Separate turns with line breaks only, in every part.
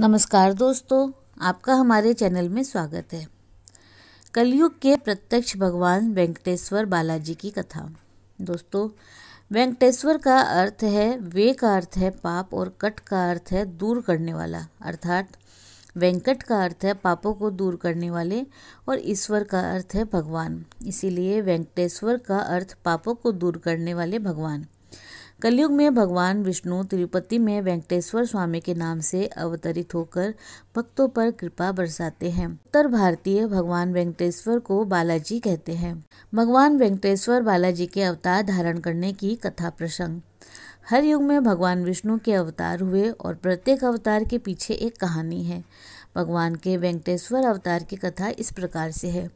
नमस्कार दोस्तों आपका हमारे चैनल में स्वागत है कलयुग के प्रत्यक्ष भगवान वेंकटेश्वर बालाजी की कथा दोस्तों वेंकटेश्वर का अर्थ है वे का अर्थ है पाप और कट का अर्थ है दूर करने वाला अर्थात वेंकट का अर्थ है पापों को दूर करने वाले और ईश्वर का अर्थ है भगवान इसीलिए वेंकटेश्वर का अर्थ पापों को दूर करने वाले भगवान कलयुग में भगवान विष्णु तिरुपति में वेंकटेश्वर स्वामी के नाम से अवतरित होकर भक्तों पर कृपा बरसाते हैं उत्तर भारतीय भगवान वेंकटेश्वर को बालाजी कहते हैं भगवान वेंकटेश्वर बालाजी के अवतार धारण करने की कथा प्रसंग हर युग में भगवान विष्णु के अवतार हुए और प्रत्येक अवतार के पीछे एक कहानी है भगवान के वेंकटेश्वर अवतार की कथा इस प्रकार से है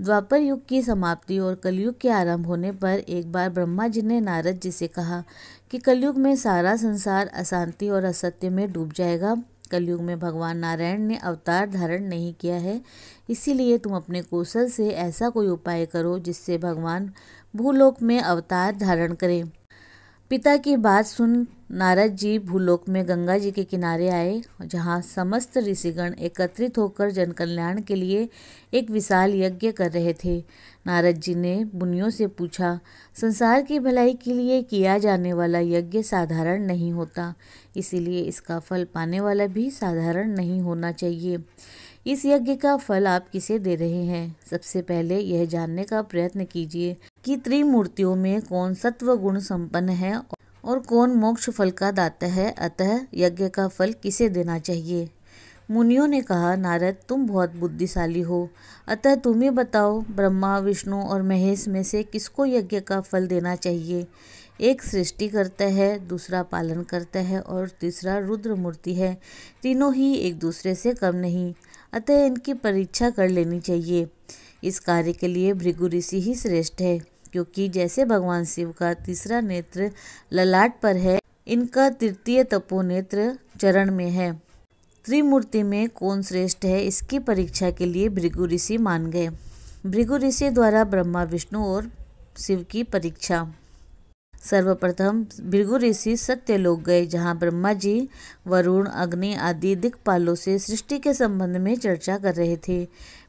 द्वापर युग की समाप्ति और कलयुग के आरंभ होने पर एक बार ब्रह्मा जी ने नारद जी से कहा कि कलयुग में सारा संसार अशांति और असत्य में डूब जाएगा कलयुग में भगवान नारायण ने अवतार धारण नहीं किया है इसीलिए तुम अपने कौशल से ऐसा कोई उपाय करो जिससे भगवान भूलोक में अवतार धारण करें पिता की बात सुन नारद जी भूलोक में गंगा जी के किनारे आए जहाँ समस्त ऋषिगण एकत्रित होकर जनकल्याण के लिए एक विशाल यज्ञ कर रहे थे नारद जी ने मुनियों से पूछा संसार की भलाई के लिए किया जाने वाला यज्ञ साधारण नहीं होता इसीलिए इसका फल पाने वाला भी साधारण नहीं होना चाहिए इस यज्ञ का फल आप किसे दे रहे हैं सबसे पहले यह जानने का प्रयत्न कीजिए कि त्रिमूर्तियों में कौन सत्व गुण संपन्न है और कौन मोक्ष फल का दाता है अतः यज्ञ का फल किसे देना चाहिए मुनियों ने कहा नारद तुम बहुत बुद्धिशाली हो अतः तुम ही बताओ ब्रह्मा विष्णु और महेश में से किसको यज्ञ का फल देना चाहिए एक सृष्टि करता है दूसरा पालन करता है और तीसरा रुद्र मूर्ति है तीनों ही एक दूसरे से कम नहीं अतः इनकी परीक्षा कर लेनी चाहिए इस कार्य के लिए भृगु ऋषि ही श्रेष्ठ है क्योंकि जैसे भगवान शिव का तीसरा नेत्र ललाट पर है इनका तृतीय तपो नेत्र चरण में है त्रिमूर्ति में कौन श्रेष्ठ है इसकी परीक्षा के लिए भृगु ऋषि मान गए भृगु ऋषि द्वारा ब्रह्मा विष्णु और शिव की परीक्षा सर्वप्रथम भृगु ऋषि सत्यलोक गए जहाँ ब्रह्मा जी वरुण अग्नि आदि दिक्पालों से सृष्टि के संबंध में चर्चा कर रहे थे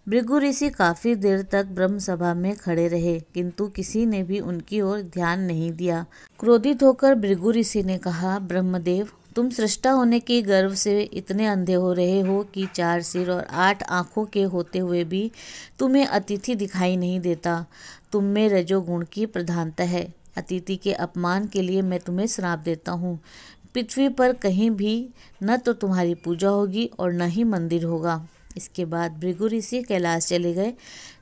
भृगु ऋषि काफ़ी देर तक ब्रह्म सभा में खड़े रहे किंतु किसी ने भी उनकी ओर ध्यान नहीं दिया क्रोधित होकर भृगु ऋषि ने कहा ब्रह्मदेव तुम सृष्टा होने के गर्व से इतने अंधे हो रहे हो कि चार सिर और आठ आँखों के होते हुए भी तुम्हें अतिथि दिखाई नहीं देता तुम में रजोगुण की प्रधानता है अतिथि के अपमान के लिए मैं तुम्हें श्राप देता हूँ पृथ्वी पर कहीं भी न तो तुम्हारी पूजा होगी और न ही मंदिर होगा इसके बाद भृगु ऋषि कैलाश चले गए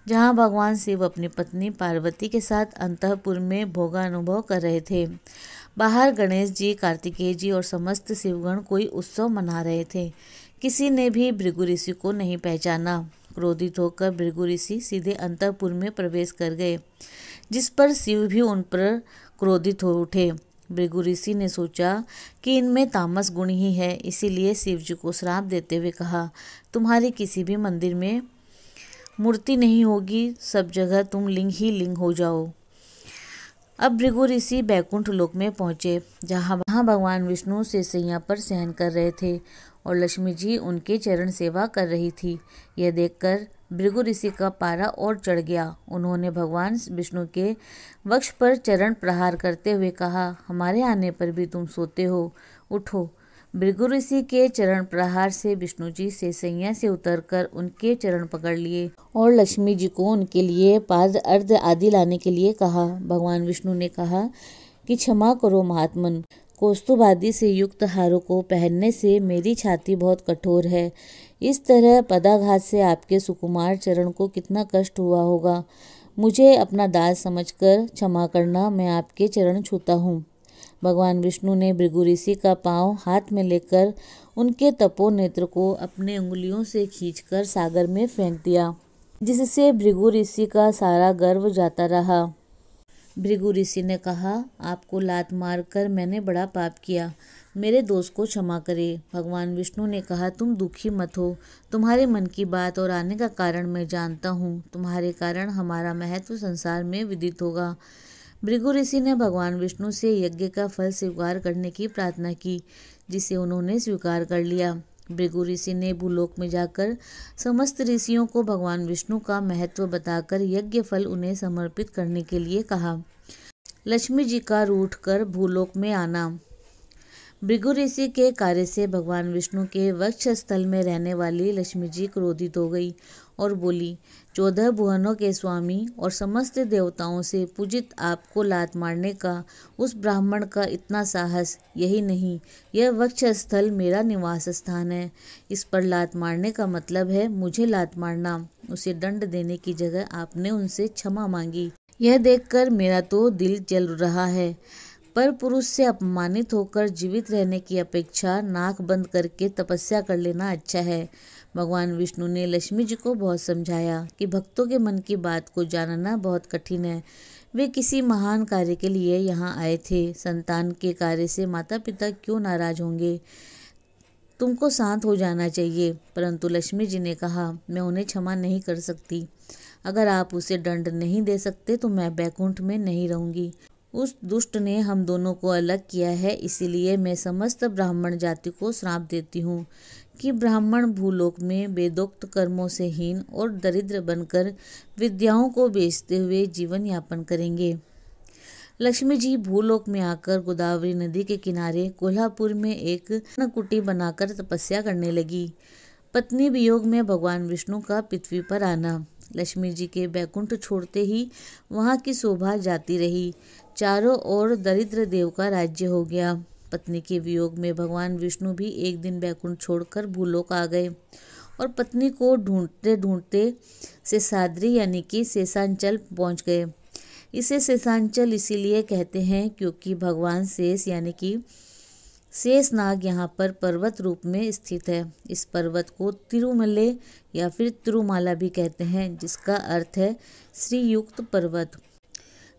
जहाँ भगवान शिव अपनी पत्नी पार्वती के साथ अंतपुर में भोगानुभव कर रहे थे बाहर गणेश जी कार्तिकेय जी और समस्त शिवगण कोई उत्सव मना रहे थे किसी ने भी भृगु ऋषि को नहीं पहचाना क्रोधित होकर भृगु ऋषि सीधे अंतपुर में प्रवेश कर गए जिस पर शिव भी उन पर क्रोधित हो उठे भृगु ऋषि ने सोचा कि इनमें तामस गुण ही है इसीलिए शिव जी को श्राप देते हुए कहा तुम्हारे किसी भी मंदिर में मूर्ति नहीं होगी सब जगह तुम लिंग ही लिंग हो जाओ अब भृगु ऋषि बैकुंठ लोक में पहुंचे जहां वहां भगवान विष्णु से सैया पर सहन कर रहे थे और लक्ष्मी जी उनके चरण सेवा कर रही थी यह देखकर भृगु ऋषि का पारा और चढ़ गया उन्होंने भगवान विष्णु के वक्ष पर चरण प्रहार करते हुए कहा हमारे आने पर भी तुम सोते हो उठो भृगु ऋषि के चरण प्रहार से विष्णु जी से सैया से उतरकर उनके चरण पकड़ लिए और लक्ष्मी जी को उनके लिए पाद अर्ध आदि लाने के लिए कहा भगवान विष्णु ने कहा कि क्षमा करो महात्मन कौस्तुभ से युक्त हारों को पहनने से मेरी छाती बहुत कठोर है इस तरह पदाघात से आपके सुकुमार चरण को कितना कष्ट हुआ होगा मुझे अपना दास समझकर क्षमा करना मैं आपके चरण छूता हूँ भगवान विष्णु ने भृगु ऋषि का पांव हाथ में लेकर उनके तपो नेत्र को अपने उंगलियों से खींचकर सागर में फेंक दिया जिससे भृगु ऋषि का सारा गर्व जाता रहा भृगु ऋषि ने कहा आपको लात मारकर मैंने बड़ा पाप किया मेरे दोस्त को क्षमा करे भगवान विष्णु ने कहा तुम दुखी मत हो तुम्हारे मन की बात और आने का कारण मैं जानता हूँ तुम्हारे कारण हमारा महत्व संसार में विदित होगा भृगु ऋषि ने भगवान विष्णु से यज्ञ का फल स्वीकार करने की प्रार्थना की जिसे उन्होंने स्वीकार कर लिया भृगु ऋषि ने भूलोक में जाकर समस्त ऋषियों को भगवान विष्णु का महत्व बताकर यज्ञ फल उन्हें समर्पित करने के लिए कहा लक्ष्मी जी का रूठ कर भूलोक में आना भृगु ऋषि के कार्य से भगवान विष्णु के स्थल में रहने वाली लक्ष्मी जी क्रोधित हो गई और बोली चौदह भुवनों के स्वामी और समस्त देवताओं से पूजित आपको लात मारने का उस ब्राह्मण का इतना साहस यही नहीं यह स्थल मेरा निवास स्थान है इस पर लात मारने का मतलब है मुझे लात मारना उसे दंड देने की जगह आपने उनसे क्षमा मांगी यह देखकर मेरा तो दिल जल रहा है पर पुरुष से अपमानित होकर जीवित रहने की अपेक्षा नाक बंद करके तपस्या कर लेना अच्छा है भगवान विष्णु ने लक्ष्मी जी को बहुत समझाया कि भक्तों के मन की बात को जानना बहुत कठिन है वे किसी महान कार्य के लिए यहाँ आए थे संतान के कार्य से माता पिता क्यों नाराज होंगे तुमको शांत हो जाना चाहिए परंतु लक्ष्मी जी ने कहा मैं उन्हें क्षमा नहीं कर सकती अगर आप उसे दंड नहीं दे सकते तो मैं बैकुंठ में नहीं रहूंगी उस दुष्ट ने हम दोनों को अलग किया है इसीलिए मैं समस्त ब्राह्मण जाति को श्राप देती हूँ कि ब्राह्मण भूलोक में वेदोक्त कर्मों से हीन और दरिद्र बनकर विद्याओं को बेचते हुए जीवन यापन करेंगे लक्ष्मी जी भूलोक में आकर गोदावरी नदी के किनारे कोल्हापुर में एक कुटी बनाकर तपस्या करने लगी पत्नी वियोग में भगवान विष्णु का पृथ्वी पर आना लक्ष्मी जी के बैकुंठ छोड़ते ही वहाँ की शोभा जाती रही चारों ओर दरिद्र देव का राज्य हो गया पत्नी के वियोग में भगवान विष्णु भी एक दिन बैकुंठ छोड़कर भूलोक आ गए और पत्नी को ढूंढते ढूंढते शेषाद्री यानी कि शेषांचल पहुंच गए इसे शेषांचल इसीलिए कहते हैं क्योंकि भगवान शेष यानी कि शेषनाग यहाँ पर पर्वत रूप में स्थित है इस पर्वत को तिरुमले या फिर तिरुमाला भी कहते हैं जिसका अर्थ है श्रीयुक्त पर्वत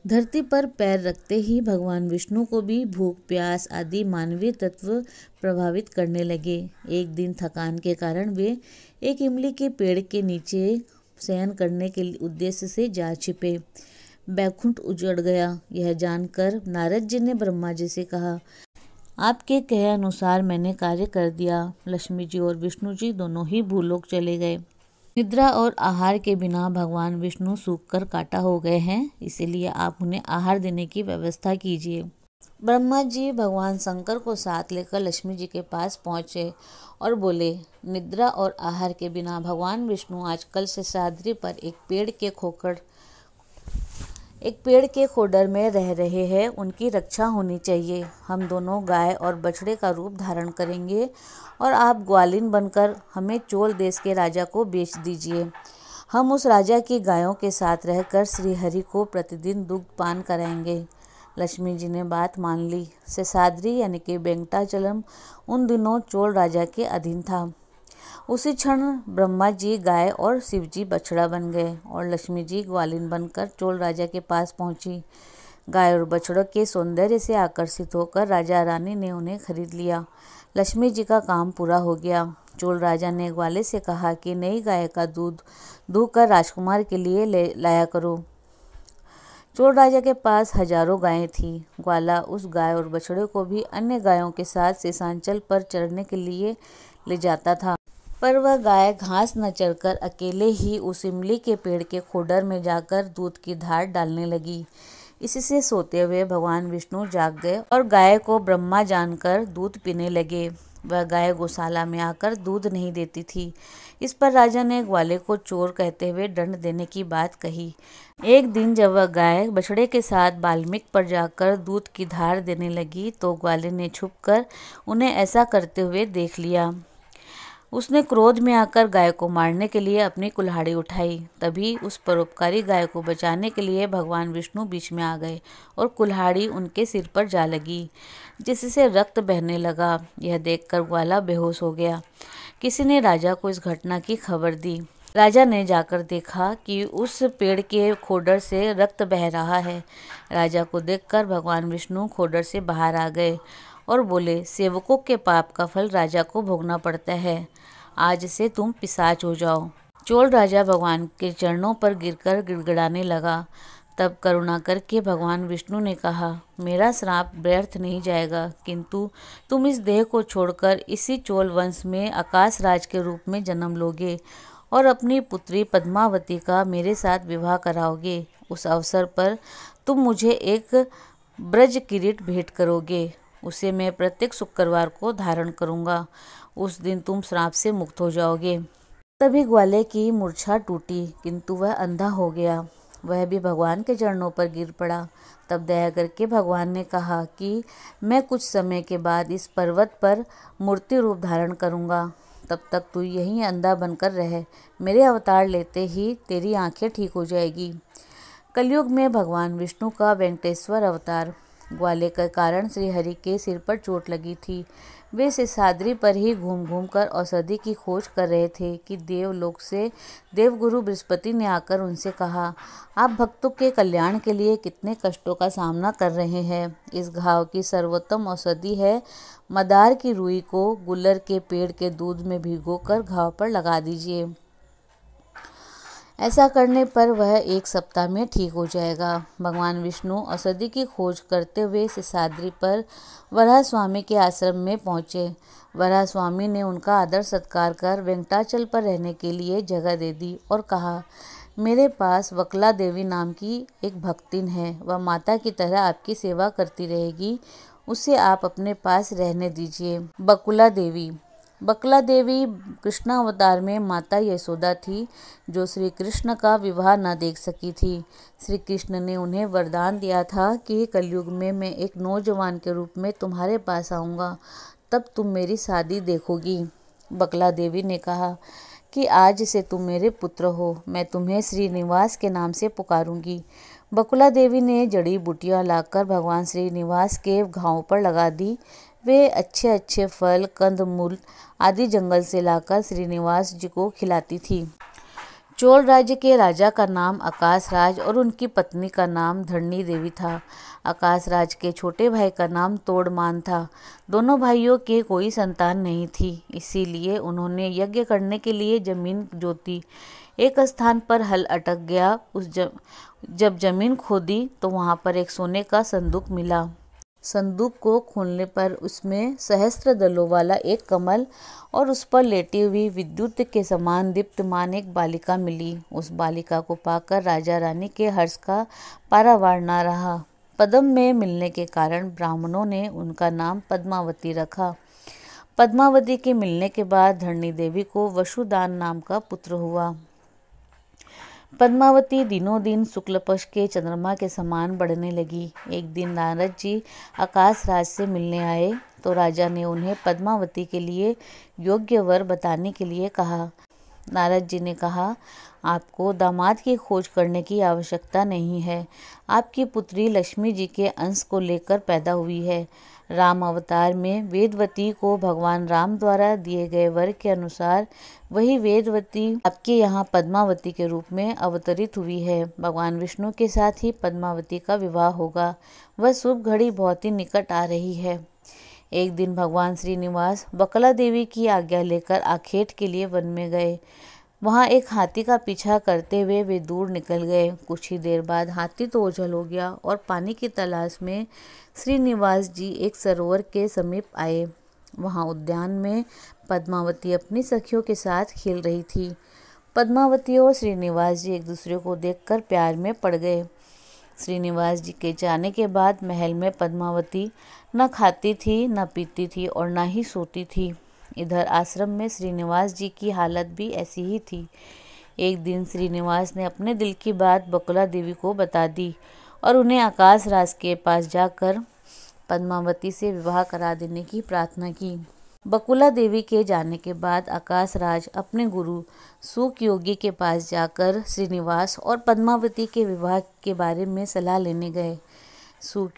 धरती पर पैर रखते ही भगवान विष्णु को भी भूख प्यास आदि मानवीय तत्व प्रभावित करने लगे एक दिन थकान के कारण वे एक इमली के पेड़ के नीचे शयन करने के उद्देश्य से जा छिपे बैकुंठ उजड़ गया यह जानकर नारद जी ने ब्रह्मा जी से कहा आपके कहे अनुसार मैंने कार्य कर दिया लक्ष्मी जी और विष्णु जी दोनों ही भूलोक चले गए निद्रा और आहार के बिना भगवान विष्णु सूख कर काटा हो गए हैं इसीलिए आप उन्हें आहार देने की व्यवस्था कीजिए ब्रह्मा जी भगवान शंकर को साथ लेकर लक्ष्मी जी के पास पहुँचे और बोले निद्रा और आहार के बिना भगवान विष्णु आजकल से सादरी पर एक पेड़ के खोकर एक पेड़ के खोडर में रह रहे हैं उनकी रक्षा होनी चाहिए हम दोनों गाय और बछड़े का रूप धारण करेंगे और आप ग्वालिन बनकर हमें चोल देश के राजा को बेच दीजिए हम उस राजा की गायों के साथ रहकर श्रीहरि को प्रतिदिन दुग्ध पान कराएंगे लक्ष्मी जी ने बात मान ली सेसाद्री यानी कि वेंकटाचलम उन दिनों चोल राजा के अधीन था उसी क्षण ब्रह्मा जी गाय और शिव जी बछड़ा बन गए और लक्ष्मी जी ग्वालिन बनकर चोल राजा के पास पहुंची गाय और बछड़ों के सौंदर्य से आकर्षित होकर राजा रानी ने उन्हें खरीद लिया लक्ष्मी जी का काम पूरा हो गया चोल राजा ने ग्वाले से कहा कि नई गाय का दूध दूह कर राजकुमार के लिए ले लाया करो चोल राजा के पास हजारों गायें थीं ग्वाला उस गाय और बछड़े को भी अन्य गायों के साथ शेषांचल पर चढ़ने के लिए ले जाता था पर वह गाय घास न कर अकेले ही उस इमली के पेड़ के खोडर में जाकर दूध की धार डालने लगी इससे सोते हुए भगवान विष्णु जाग गए और गाय को ब्रह्मा जानकर दूध पीने लगे वह गाय गौशाला में आकर दूध नहीं देती थी इस पर राजा ने ग्वाले को चोर कहते हुए दंड देने की बात कही एक दिन जब वह गाय बछड़े के साथ बाल्मिक पर जाकर दूध की धार देने लगी तो ग्वाले ने छुप कर उन्हें ऐसा करते हुए देख लिया उसने क्रोध में आकर गाय को मारने के लिए अपनी कुल्हाड़ी उठाई तभी उस परोपकारी गाय को बचाने के लिए भगवान विष्णु बीच में आ गए और कुल्हाड़ी उनके सिर पर जा लगी जिससे रक्त बहने लगा यह देखकर ग्वाला बेहोश हो गया किसी ने राजा को इस घटना की खबर दी राजा ने जाकर देखा कि उस पेड़ के खोडर से रक्त बह रहा है राजा को देखकर भगवान विष्णु खोडर से बाहर आ गए और बोले सेवकों के पाप का फल राजा को भोगना पड़ता है आज से तुम पिसाच हो जाओ चोल राजा भगवान के चरणों पर गिरकर गिड़गड़ाने लगा तब करुणा करके भगवान विष्णु ने कहा मेरा श्राप व्यर्थ नहीं जाएगा किंतु तुम इस देह को छोड़कर इसी चोल वंश में आकाश राज के रूप में जन्म लोगे और अपनी पुत्री पद्मावती का मेरे साथ विवाह कराओगे उस अवसर पर तुम मुझे एक ब्रज किरीट भेंट करोगे उसे मैं प्रत्येक शुक्रवार को धारण करूँगा उस दिन तुम श्राप से मुक्त हो जाओगे तभी ग्वाले की मूर्छा टूटी किंतु वह अंधा हो गया वह भी भगवान के चरणों पर गिर पड़ा तब दया करके भगवान ने कहा कि मैं कुछ समय के बाद इस पर्वत पर मूर्ति रूप धारण करूँगा तब तक तू यहीं अंधा बनकर रहे मेरे अवतार लेते ही तेरी आंखें ठीक हो जाएगी कलयुग में भगवान विष्णु का वेंकटेश्वर अवतार ग्वाले के कारण श्रीहरि के सिर पर चोट लगी थी वे सिसाद्री पर ही घूम घूम कर औषधि की खोज कर रहे थे कि देवलोक से देवगुरु बृहस्पति ने आकर उनसे कहा आप भक्तों के कल्याण के लिए कितने कष्टों का सामना कर रहे हैं इस घाव की सर्वोत्तम औषधि है मदार की रुई को गुल्लर के पेड़ के दूध में भिगोकर घाव पर लगा दीजिए ऐसा करने पर वह एक सप्ताह में ठीक हो जाएगा भगवान विष्णु औषधि की खोज करते हुए सिसाद्री पर वराह स्वामी के आश्रम में पहुंचे वराह स्वामी ने उनका आदर सत्कार कर वेंकटाचल पर रहने के लिए जगह दे दी और कहा मेरे पास वकला देवी नाम की एक भक्तिन है वह माता की तरह आपकी सेवा करती रहेगी उसे आप अपने पास रहने दीजिए बकुला देवी बकला देवी कृष्णावतार में माता यशोदा थी जो श्री कृष्ण का विवाह न देख सकी थी श्री कृष्ण ने उन्हें वरदान दिया था कि कलयुग में मैं एक नौजवान के रूप में तुम्हारे पास आऊँगा तब तुम मेरी शादी देखोगी बकला देवी ने कहा कि आज से तुम मेरे पुत्र हो मैं तुम्हें श्रीनिवास के नाम से पुकारूंगी बकुला देवी ने जड़ी बूटियाँ लाकर भगवान श्रीनिवास के घाव पर लगा दी वे अच्छे अच्छे फल कंदमूल आदि जंगल से लाकर श्रीनिवास जी को खिलाती थी चोल राज्य के राजा का नाम आकाश राज और उनकी पत्नी का नाम धरणी देवी था आकाशराज के छोटे भाई का नाम तोड़मान था दोनों भाइयों के कोई संतान नहीं थी इसीलिए उन्होंने यज्ञ करने के लिए जमीन जोती एक स्थान पर हल अटक गया उस जब जब जमीन खोदी तो वहाँ पर एक सोने का संदूक मिला संदूक को खोलने पर उसमें सहस्त्र दलों वाला एक कमल और उस पर लेटी हुई विद्युत के समान दीप्तमान एक बालिका मिली उस बालिका को पाकर राजा रानी के हर्ष का पारावार ना रहा पद्म में मिलने के कारण ब्राह्मणों ने उनका नाम पद्मावती रखा पद्मावती के मिलने के बाद धरणी देवी को वसुदान नाम का पुत्र हुआ पद्मावती दिनों दिन शुक्ल पक्ष के चंद्रमा के समान बढ़ने लगी एक दिन नारद जी आकाश राज से मिलने आए तो राजा ने उन्हें पद्मावती के लिए योग्य वर बताने के लिए कहा नारद जी ने कहा आपको दामाद की खोज करने की आवश्यकता नहीं है आपकी पुत्री लक्ष्मी जी के अंश को लेकर पैदा हुई है राम अवतार में वेदवती को भगवान राम द्वारा दिए गए वर के अनुसार वही वेदवती आपके यहाँ पद्मावती के रूप में अवतरित हुई है भगवान विष्णु के साथ ही पद्मावती का विवाह होगा वह शुभ घड़ी बहुत ही निकट आ रही है एक दिन भगवान श्रीनिवास बकला देवी की आज्ञा लेकर आखेट के लिए वन में गए वहाँ एक हाथी का पीछा करते हुए वे दूर निकल गए कुछ ही देर बाद हाथी तो ओझल हो गया और पानी की तलाश में श्रीनिवास जी एक सरोवर के समीप आए वहाँ उद्यान में पद्मावती अपनी सखियों के साथ खेल रही थी पद्मावती और श्रीनिवास जी एक दूसरे को देखकर प्यार में पड़ गए श्रीनिवास जी के जाने के बाद महल में पद्मावती न खाती थी न पीती थी और न ही सोती थी इधर आश्रम में श्रीनिवास जी की हालत भी ऐसी ही थी एक दिन श्रीनिवास ने अपने दिल की बात बकुला देवी को बता दी और उन्हें आकाश राज के पास जाकर पद्मावती से विवाह करा देने की प्रार्थना की बकुला देवी के जाने के बाद आकाश राज अपने गुरु सुख योगी के पास जाकर श्रीनिवास और पद्मावती के विवाह के बारे में सलाह लेने गए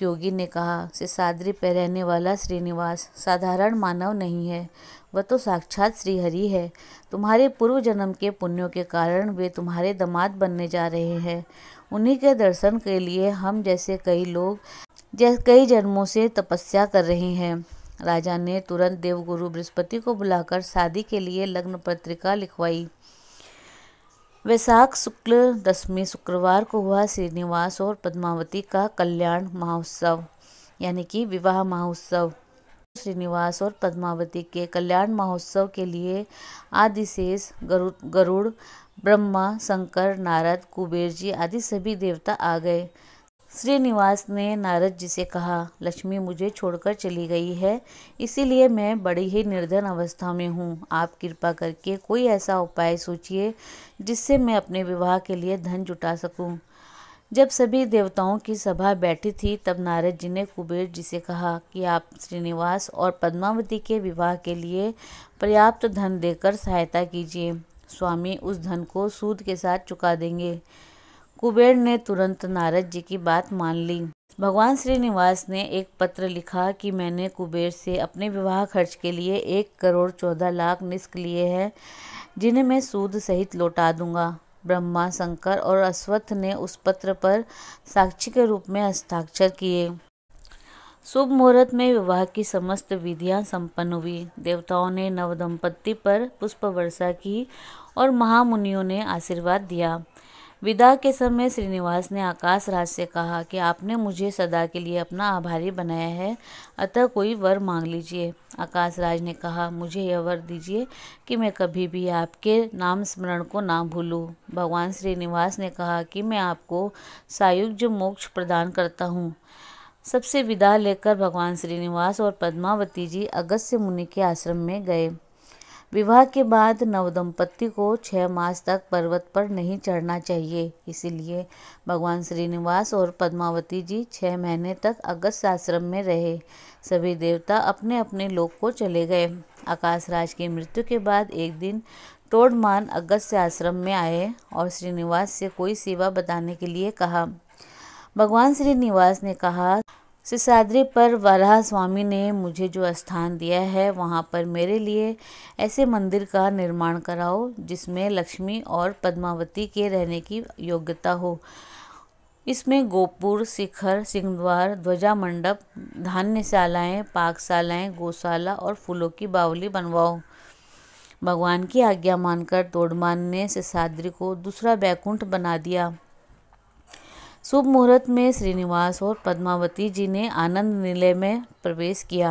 योगी ने कहा से सादरी रहने वाला श्रीनिवास साधारण मानव नहीं है वह तो साक्षात श्रीहरि है तुम्हारे पूर्व जन्म के पुण्यों के कारण वे तुम्हारे दामाद बनने जा रहे हैं उन्हीं के दर्शन के लिए हम जैसे कई लोग जैसे कई जन्मों से तपस्या कर रहे हैं राजा ने तुरंत देवगुरु बृहस्पति को बुलाकर शादी के लिए लग्न पत्रिका लिखवाई वैशाख शुक्ल दसवीं शुक्रवार को हुआ श्रीनिवास और पद्मावती का कल्याण महोत्सव यानी कि विवाह महोत्सव श्रीनिवास और पद्मावती के कल्याण महोत्सव के लिए आदिशेष गरुड़ गरुड़ ब्रह्मा शंकर नारद कुबेर जी आदि सभी देवता आ गए श्रीनिवास ने नारद जी से कहा लक्ष्मी मुझे छोड़कर चली गई है इसीलिए मैं बड़ी ही निर्धन अवस्था में हूँ आप कृपा करके कोई ऐसा उपाय सोचिए जिससे मैं अपने विवाह के लिए धन जुटा सकूँ जब सभी देवताओं की सभा बैठी थी तब नारद जी ने कुबेर जी से कहा कि आप श्रीनिवास और पद्मावती के विवाह के लिए पर्याप्त धन देकर सहायता कीजिए स्वामी उस धन को सूद के साथ चुका देंगे कुबेर ने तुरंत नारद जी की बात मान ली भगवान श्रीनिवास ने एक पत्र लिखा कि मैंने कुबेर से अपने विवाह खर्च के लिए एक करोड़ चौदह लाख निस्क लिए हैं जिन्हें मैं सूद सहित लौटा दूंगा ब्रह्मा शंकर और अश्वत्थ ने उस पत्र पर साक्षी के रूप में हस्ताक्षर किए शुभ मुहूर्त में विवाह की समस्त विधियां संपन्न हुई देवताओं ने नव दंपत्ति पर पुष्प वर्षा की और महामुनियों ने आशीर्वाद दिया विदा के समय श्रीनिवास ने आकाश राज से कहा कि आपने मुझे सदा के लिए अपना आभारी बनाया है अतः कोई वर मांग लीजिए आकाश राज ने कहा मुझे यह वर दीजिए कि मैं कभी भी आपके नाम स्मरण को ना भूलूँ भगवान श्रीनिवास ने कहा कि मैं आपको सायुज मोक्ष प्रदान करता हूँ सबसे विदा लेकर भगवान श्रीनिवास और पद्मावती जी अगस्त्य मुनि के आश्रम में गए विवाह के बाद दंपति को छः मास तक पर्वत पर नहीं चढ़ना चाहिए इसीलिए भगवान श्रीनिवास और पद्मावती जी छः महीने तक अगस्त आश्रम में रहे सभी देवता अपने अपने लोक को चले गए आकाशराज की मृत्यु के बाद एक दिन टोडमान अगस्त आश्रम में आए और श्रीनिवास से कोई सेवा बताने के लिए कहा भगवान श्रीनिवास ने कहा सिसाद्री पर वराह स्वामी ने मुझे जो स्थान दिया है वहाँ पर मेरे लिए ऐसे मंदिर का निर्माण कराओ जिसमें लक्ष्मी और पद्मावती के रहने की योग्यता हो इसमें गोपुर शिखर सिंहद्वार ध्वजा मंडप धान्यशालाएँ पाकशालाएँ गौशाला और फूलों की बावली बनवाओ भगवान की आज्ञा मानकर तोड़मान ने सिसाद्री को दूसरा बैकुंठ बना दिया शुभ मुहूर्त में श्रीनिवास और पद्मावती जी ने आनंद निलय में प्रवेश किया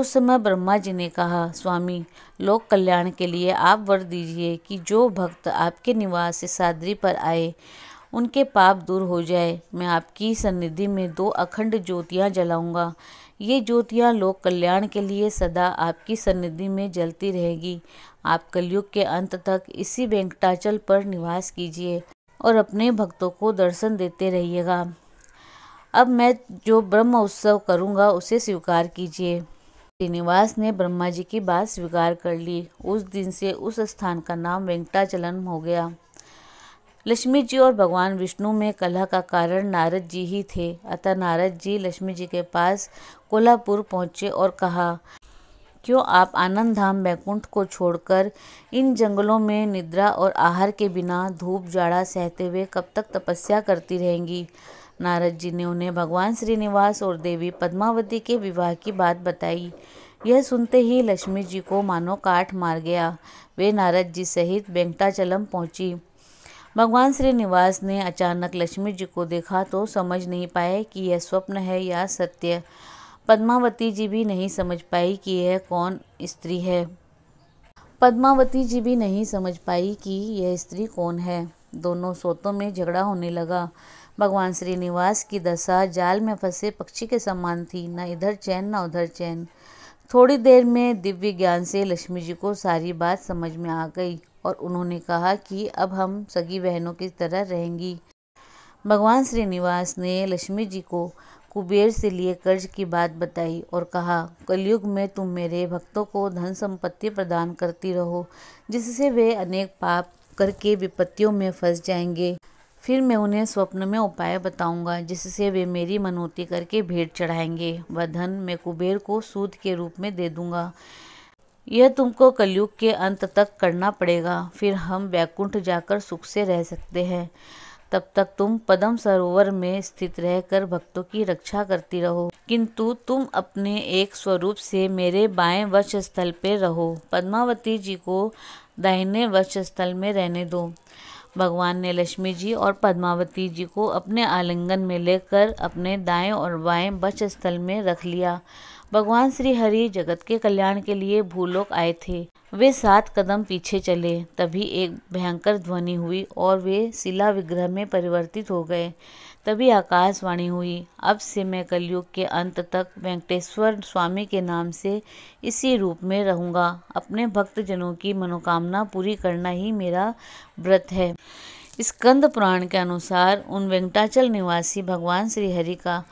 उस समय ब्रह्मा जी ने कहा स्वामी लोक कल्याण के लिए आप वर दीजिए कि जो भक्त आपके निवास से सादरी पर आए उनके पाप दूर हो जाए मैं आपकी सन्निधि में दो अखंड ज्योतियाँ जलाऊंगा ये ज्योतियाँ लोक कल्याण के लिए सदा आपकी सन्निधि में जलती रहेगी आप कलयुग के अंत तक इसी वेंकटाचल पर निवास कीजिए और अपने भक्तों को दर्शन देते रहिएगा अब मैं जो ब्रह्म उत्सव करूँगा उसे स्वीकार कीजिए श्रीनिवास ने ब्रह्मा जी की बात स्वीकार कर ली उस दिन से उस स्थान का नाम वेंकटाचलन हो गया लक्ष्मी जी और भगवान विष्णु में कलह का कारण नारद जी ही थे अतः नारद जी लक्ष्मी जी के पास कोल्हापुर पहुँचे और कहा क्यों आप आनंद धाम बैकुंठ को छोड़कर इन जंगलों में निद्रा और आहार के बिना धूप जाड़ा सहते हुए कब तक तपस्या करती रहेंगी नारद जी ने उन्हें भगवान श्रीनिवास और देवी पद्मावती के विवाह की बात बताई यह सुनते ही लक्ष्मी जी को मानो काट मार गया वे नारद जी सहित बेंकटाचलम पहुंची भगवान श्रीनिवास ने अचानक लक्ष्मी जी को देखा तो समझ नहीं पाए कि यह स्वप्न है या सत्य पद्मावती जी भी नहीं समझ पाई कि यह कौन स्त्री है पद्मावती जी भी नहीं समझ पाई कि यह स्त्री कौन है दोनों सोतों में झगड़ा होने लगा भगवान श्रीनिवास की दशा जाल में फंसे पक्षी के समान थी न इधर चैन न उधर चैन थोड़ी देर में दिव्य ज्ञान से लक्ष्मी जी को सारी बात समझ में आ गई और उन्होंने कहा कि अब हम सगी बहनों की तरह रहेंगी भगवान श्रीनिवास ने लक्ष्मी जी को कुबेर से लिए कर्ज की बात बताई और कहा कलयुग में तुम मेरे भक्तों को धन संपत्ति प्रदान करती रहो जिससे वे अनेक पाप करके विपत्तियों में फंस जाएंगे फिर मैं उन्हें स्वप्न में उपाय बताऊंगा जिससे वे मेरी मनोती करके भेंट चढ़ाएंगे वह धन मैं कुबेर को सूद के रूप में दे दूंगा यह तुमको कलयुग के अंत तक करना पड़ेगा फिर हम वैकुंठ जाकर सुख से रह सकते हैं तब तक तुम पदम सरोवर में स्थित रहकर भक्तों की रक्षा करती रहो किंतु तुम अपने एक स्वरूप से मेरे बाएं स्थल पर रहो पद्मावती जी को दाहिने स्थल में रहने दो भगवान ने लक्ष्मी जी और पद्मावती जी को अपने आलिंगन में लेकर अपने दाएं और बाएं स्थल में रख लिया भगवान श्री हरि जगत के कल्याण के लिए भूलोक आए थे वे सात कदम पीछे चले तभी एक भयंकर ध्वनि हुई और वे शिला विग्रह में परिवर्तित हो गए तभी आकाशवाणी हुई अब से मैं कलयुग के अंत तक वेंकटेश्वर स्वामी के नाम से इसी रूप में रहूँगा अपने भक्तजनों की मनोकामना पूरी करना ही मेरा व्रत है स्कंद पुराण के अनुसार उन वेंकटाचल निवासी भगवान श्रीहरि का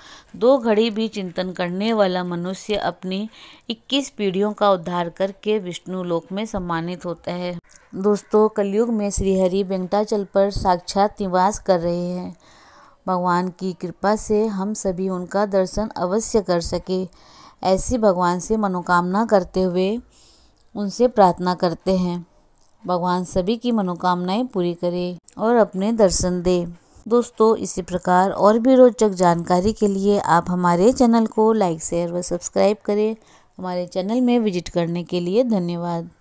दो घड़ी भी चिंतन करने वाला मनुष्य अपनी 21 पीढ़ियों का उद्धार करके विष्णु लोक में सम्मानित होता है दोस्तों कलयुग में श्रीहरि वेंकटाचल पर साक्षात निवास कर रहे हैं भगवान की कृपा से हम सभी उनका दर्शन अवश्य कर सके ऐसी भगवान से मनोकामना करते हुए उनसे प्रार्थना करते हैं भगवान सभी की मनोकामनाएं पूरी करे और अपने दर्शन दे दोस्तों इसी प्रकार और भी रोचक जानकारी के लिए आप हमारे चैनल को लाइक शेयर व सब्सक्राइब करें हमारे चैनल में विजिट करने के लिए धन्यवाद